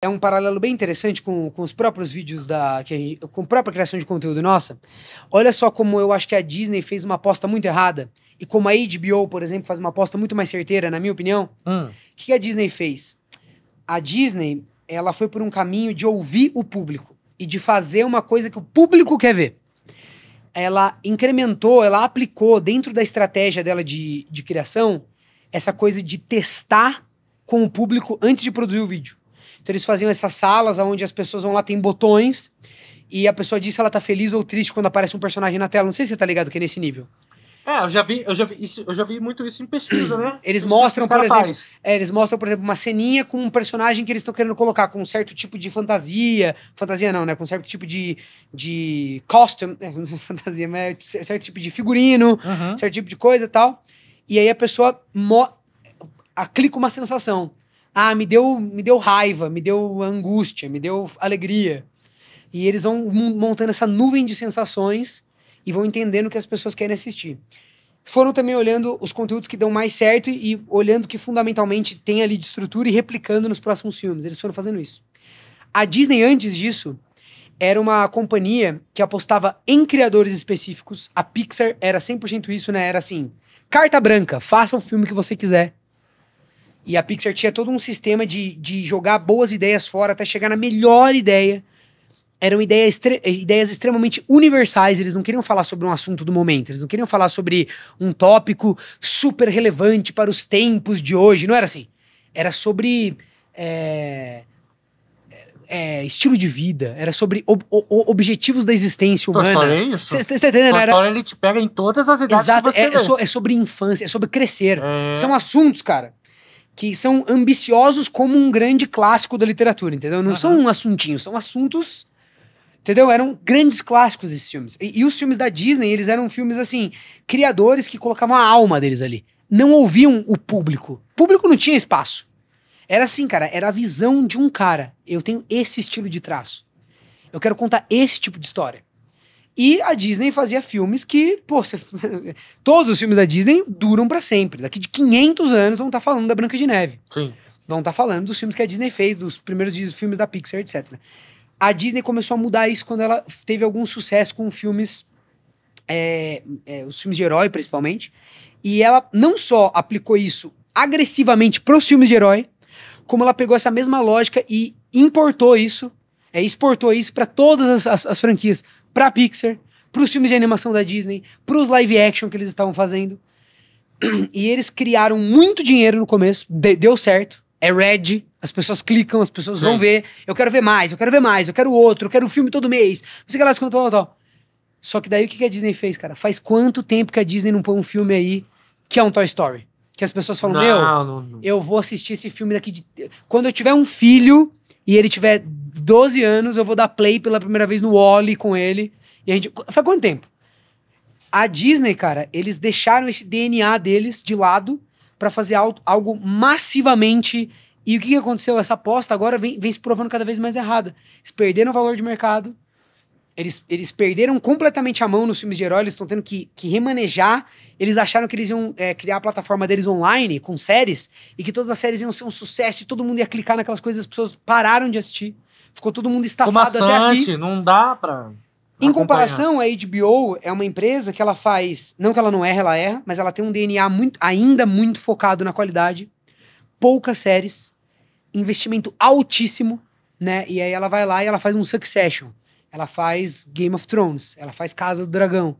é um paralelo bem interessante com, com os próprios vídeos da. Que a gente, com a própria criação de conteúdo nossa. Olha só como eu acho que a Disney fez uma aposta muito errada. E como a HBO, por exemplo, faz uma aposta muito mais certeira, na minha opinião. Hum. O hum. que a Disney fez? A Disney, ela foi por um caminho de ouvir o público e de fazer uma coisa que o público quer ver. Ela incrementou, ela aplicou dentro da estratégia dela de, de criação essa coisa de testar com o público antes de produzir o vídeo. Então eles faziam essas salas onde as pessoas vão lá, tem botões, e a pessoa diz se ela tá feliz ou triste quando aparece um personagem na tela. Não sei se você tá ligado que é nesse nível. É, eu já vi, eu já vi, isso, eu já vi muito isso em pesquisa, né? Eles mostram, por exemplo, é, eles mostram, por exemplo, uma ceninha com um personagem que eles estão querendo colocar com um certo tipo de fantasia, fantasia não, né? Com um certo tipo de de costume, não é fantasia, mas é certo tipo de figurino, uhum. certo tipo de coisa e tal. E aí a pessoa mo a, clica uma sensação. Ah, me deu, me deu raiva, me deu angústia, me deu alegria. E eles vão montando essa nuvem de sensações e vão entendendo o que as pessoas querem assistir. Foram também olhando os conteúdos que dão mais certo e, e olhando que fundamentalmente tem ali de estrutura e replicando nos próximos filmes. Eles foram fazendo isso. A Disney, antes disso, era uma companhia que apostava em criadores específicos. A Pixar era 100% isso, né? Era assim: carta branca, faça o filme que você quiser. E a Pixar tinha todo um sistema de, de jogar boas ideias fora até chegar na melhor ideia. Eram ideias, ideias extremamente universais, eles não queriam falar sobre um assunto do momento, eles não queriam falar sobre um tópico super relevante para os tempos de hoje, não era assim. Era sobre é, é, estilo de vida, era sobre ob objetivos da existência humana. Você está entendendo? Agora era... história ele te pega em todas as idades Exato, é, é, so é, sobre infância, é sobre crescer. É. São assuntos, cara, que são ambiciosos como um grande clássico da literatura, entendeu? Não uhum. são um assuntinho, são assuntos, entendeu? Eram grandes clássicos esses filmes. E, e, os filmes da Disney, eles eram filmes assim, criadores que colocavam a alma deles ali. Não ouviam o público. O público não tinha espaço. Era assim, cara, era a visão de um cara. Eu tenho esse estilo de traço. Eu quero contar esse tipo de história. E a Disney fazia filmes que, pô, você... todos os filmes da Disney duram para sempre. Daqui de 500 anos vão estar tá falando da Branca de Neve. Sim. Vão estar tá falando dos filmes que a Disney fez, dos primeiros filmes da Pixar, etc. A Disney começou a mudar isso quando ela teve algum sucesso com filmes, é, é, os filmes de herói principalmente. E ela não só aplicou isso agressivamente pros filmes de herói, como ela pegou essa mesma lógica e importou isso é, exportou isso para todas as, as, as franquias, para Pixar, para os filmes de animação da Disney, para os live action que eles estavam fazendo. E eles criaram muito dinheiro no começo, de, deu certo. É red, as pessoas clicam, as pessoas Sim. vão ver. Eu quero ver mais, eu quero ver mais, eu quero outro, eu quero um filme todo mês. Não sei o que lá, tal, tal, tal. Só que daí o que a Disney fez, cara? Faz quanto tempo que a Disney não põe um filme aí que é um Toy Story? Que as pessoas falam, não, meu, não, não. eu vou assistir esse filme daqui de... Quando eu tiver um filho e ele tiver 12 anos, eu vou dar play pela primeira vez no Wally com ele. E a gente. Faz quanto tempo? A Disney, cara, eles deixaram esse DNA deles de lado para fazer algo massivamente. E o que, aconteceu? Essa aposta agora vem, vem, se provando cada vez mais errada. Eles perderam o valor de mercado, eles, eles perderam completamente a mão nos filmes de herói, eles estão tendo que, que remanejar. Eles acharam que eles iam é, criar a plataforma deles online, com séries, e que todas as séries iam ser um sucesso e todo mundo ia clicar naquelas coisas, as pessoas pararam de assistir. Ficou todo mundo estafado Comaçante, até aqui. Não dá pra. Em comparação, a HBO é uma empresa que ela faz. Não que ela não erra, ela erra, mas ela tem um DNA muito, ainda muito focado na qualidade, poucas séries, investimento altíssimo, né? E aí ela vai lá e ela faz um Succession. Ela faz Game of Thrones, ela faz Casa do Dragão.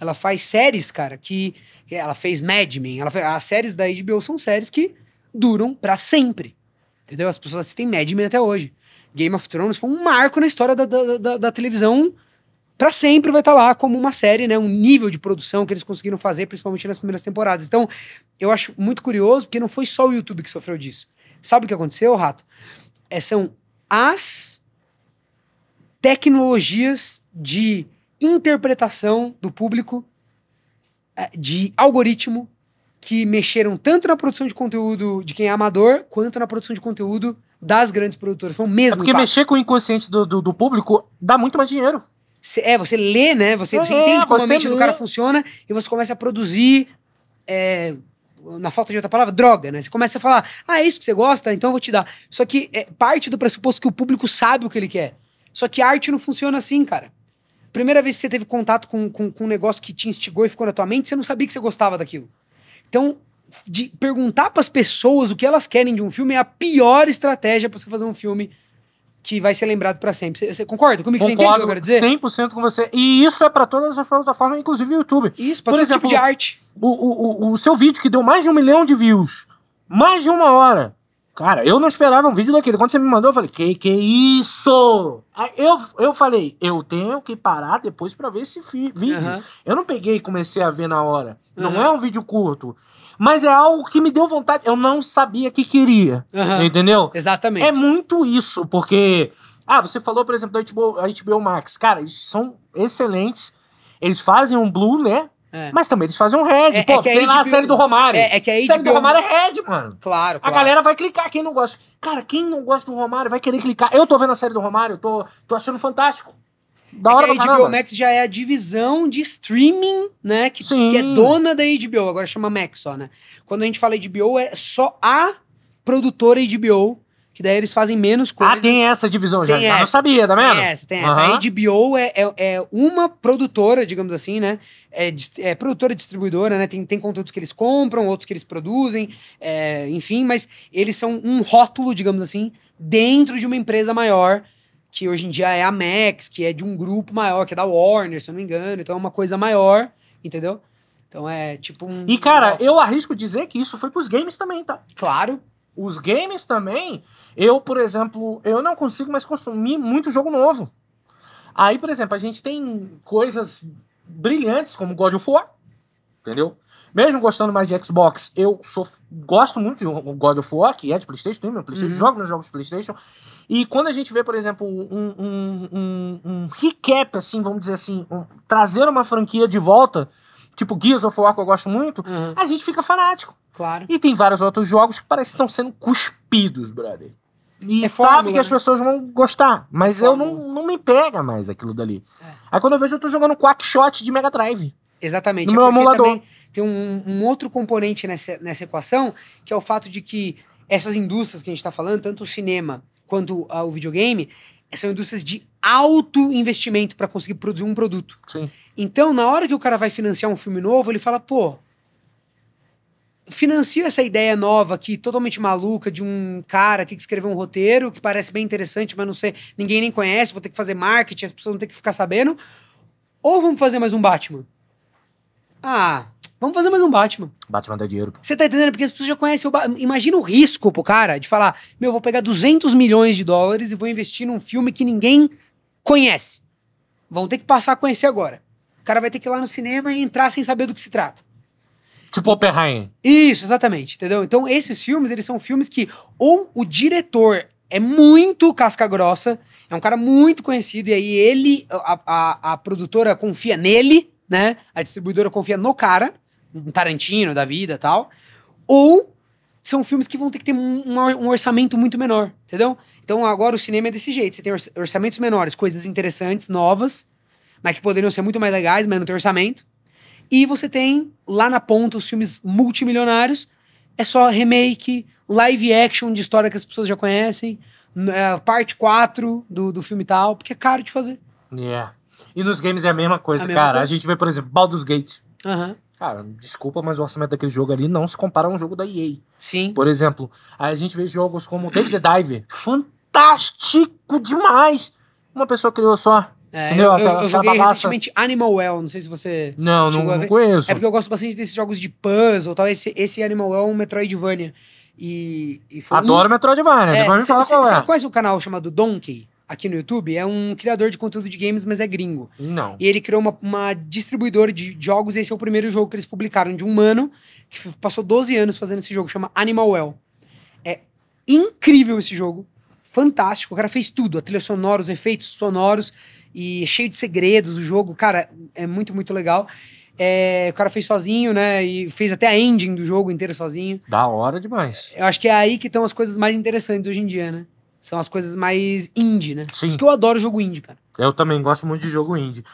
Ela faz séries, cara, que. Ela fez Mad Men. Ela fez, as séries da HBO são séries que duram para sempre. Entendeu? As pessoas assistem Mad Men até hoje. Game of Thrones foi um marco na história da, da, da, da televisão para sempre vai estar tá lá como uma série, né? Um nível de produção que eles conseguiram fazer, principalmente nas primeiras temporadas. Então, eu acho muito curioso, porque não foi só o YouTube que sofreu disso. Sabe o que aconteceu, Rato? É, são as tecnologias de interpretação do público, é, de algoritmo, que mexeram tanto na produção de conteúdo de quem é amador, quanto na produção de conteúdo das grandes produtoras. Foi o mesmo. É porque impacto. mexer com o inconsciente do, do, do público dá muito mais dinheiro. Cê, é, você lê, né? Você, é, você entende como a mente do cara funciona e você começa a produzir. É, na falta de outra palavra, droga, né? Você começa a falar, ah, é isso que você gosta, então eu vou te dar. Só que é parte do pressuposto que o público sabe o que ele quer. Só que arte não funciona assim, cara. Primeira vez que você teve contato com, com, com um negócio que te instigou e ficou na tua mente, você não sabia que você gostava daquilo. Então, de perguntar para as pessoas o que elas querem de um filme é a pior estratégia para você fazer um filme que vai ser lembrado para sempre. Você, concorda comigo? Concordo, você entende o que eu quero dizer? 100% com você. E isso é para todas as plataformas, inclusive o YouTube. Isso, para todo tipo exemplo, tipo de arte. O, o, o, o seu vídeo que deu mais de um milhão de views, mais de uma hora. Cara, eu não esperava um vídeo daquele. Quando você me mandou, eu falei, que que isso? Aí eu, eu falei, eu tenho que parar depois para ver esse vídeo. Uhum. Eu não peguei e comecei a ver na hora. Uhum. Não é um vídeo curto. Mas é algo que me deu vontade. Eu não sabia que queria. Uhum. Entendeu? Exatamente. É muito isso, porque. Ah, você falou, por exemplo, da HBO, HBO Max. Cara, eles são excelentes. Eles fazem um Blue, né? É. Mas também eles fazem um Red. É, é Pô, é tem lá a série do Romário. É, é que a HBO... série do Romário é Red, mano. Claro, claro. A galera vai clicar, quem não gosta. Cara, quem não gosta do Romário vai querer clicar. Eu tô vendo a série do Romário, eu tô, tô achando fantástico. Da hora é que a HBO Max já é a divisão de streaming, né? Que, que, é dona da HBO, agora chama Max só, né? Quando a gente fala HBO, é só a produtora HBO, que daí eles fazem menos ah, coisas. Ah, tem essa divisão tem já, essa. não sabia, tá vendo? Tem essa, tem essa. A HBO é, é, é, uma produtora, digamos assim, né? É, é produtora e distribuidora, né? Tem, tem conteúdos que eles compram, outros que eles produzem, é, enfim, mas eles são um rótulo, digamos assim, dentro de uma empresa maior que hoje em dia é a Max, que é de um grupo maior, que é da Warner, se eu não me engano. Então é uma coisa maior, entendeu? Então é tipo um. E cara, eu arrisco dizer que isso foi pros games também, tá? Claro. Os games também, eu, por exemplo, eu não consigo mais consumir muito jogo novo. Aí, por exemplo, a gente tem coisas brilhantes como God of War, entendeu? Mesmo gostando mais de Xbox, eu sou, gosto muito de God of War, que é de PlayStation, tem meu PlayStation, uhum. jogo nos jogos de PlayStation. E quando a gente vê, por exemplo, um, um, um, um recap, assim, vamos dizer assim, um, trazer uma franquia de volta, tipo Gears of War, que eu gosto muito, uhum. a gente fica fanático. Claro. E tem vários outros jogos que parece que estão sendo cuspidos, brother. E é sabe que as né? pessoas vão gostar, mas é eu não, não me pega mais aquilo dali. É. Aí quando eu vejo, eu tô jogando quack shot de Mega Drive. Exatamente. No meu emulador. Também tem um, um outro componente nessa, nessa equação, que é o fato de que essas indústrias que a gente está falando, tanto o cinema quanto uh, o videogame, são indústrias de alto investimento para conseguir produzir um produto. Sim. Então, na hora que o cara vai financiar um filme novo, ele fala, pô, financia essa ideia nova aqui, totalmente maluca, de um cara que escreveu um roteiro que parece bem interessante, mas não sei, ninguém nem conhece, vou ter que fazer marketing, as pessoas vão ter que ficar sabendo. Ou vamos fazer mais um Batman? Ah, Vamos fazer mais um Batman. Batman dá dinheiro. Você tá entendendo? Porque as pessoas já conhecem o Imagina o risco pro cara de falar: meu, vou pegar 200 milhões de dólares e vou investir num filme que ninguém conhece. Vão ter que passar a conhecer agora. O cara vai ter que ir lá no cinema e entrar sem saber do que se trata. Tipo Oppenheimer. Isso, exatamente, entendeu? Então, esses filmes, eles são filmes que ou o diretor é muito casca grossa, é um cara muito conhecido, e aí ele, a, a, a produtora confia nele, né? A distribuidora confia no cara um Tarantino da vida e tal. Ou são filmes que vão ter que ter um, orçamento muito menor, entendeu? Então agora o cinema é desse jeito. Você tem orçamentos menores, coisas interessantes, novas, mas que poderiam ser muito mais legais, mas não tem orçamento. E você tem lá na ponta os filmes multimilionários. É só remake, live action de história que as pessoas já conhecem, é, parte 4 do, do filme tal, porque é caro de fazer. Yeah. É. E nos games é a mesma coisa, a mesma cara. Coisa. A gente vê, por exemplo, Baldur's Gate. Uhum. Cara, desculpa, mas o orçamento daquele jogo ali não se compara a um jogo da EA. Sim. Por exemplo, aí a gente vê jogos como David the Diver. Fantástico demais! Uma pessoa criou só. É, Entendeu? eu, eu, eu joguei recentemente Animal Well, não sei se você. Não, não, não conheço. É porque eu gosto bastante desses jogos de puzzle tal. Esse, esse Animal Well é um Metroidvania. E, e foi Adoro um... Metroidvania, é, você, me fala é. qual é. Você conhece o canal chamado Donkey? aqui no YouTube é um criador de conteúdo de games, mas é gringo. Não. E ele criou uma, uma distribuidora de jogos, e esse é o primeiro jogo que eles publicaram de um mano que passou 12 anos fazendo esse jogo, chama Animal Well. É incrível esse jogo, fantástico. O cara fez tudo: a trilha sonora, os efeitos sonoros, e é cheio de segredos o jogo. Cara, é muito, muito legal. É, o cara fez sozinho, né? E fez até a ending do jogo inteiro sozinho. Da hora demais. Eu acho que é aí que estão as coisas mais interessantes hoje em dia, né? São as coisas mais indie, né? Sim. Por isso que eu adoro jogo indie, cara. Eu também gosto muito de jogo indie.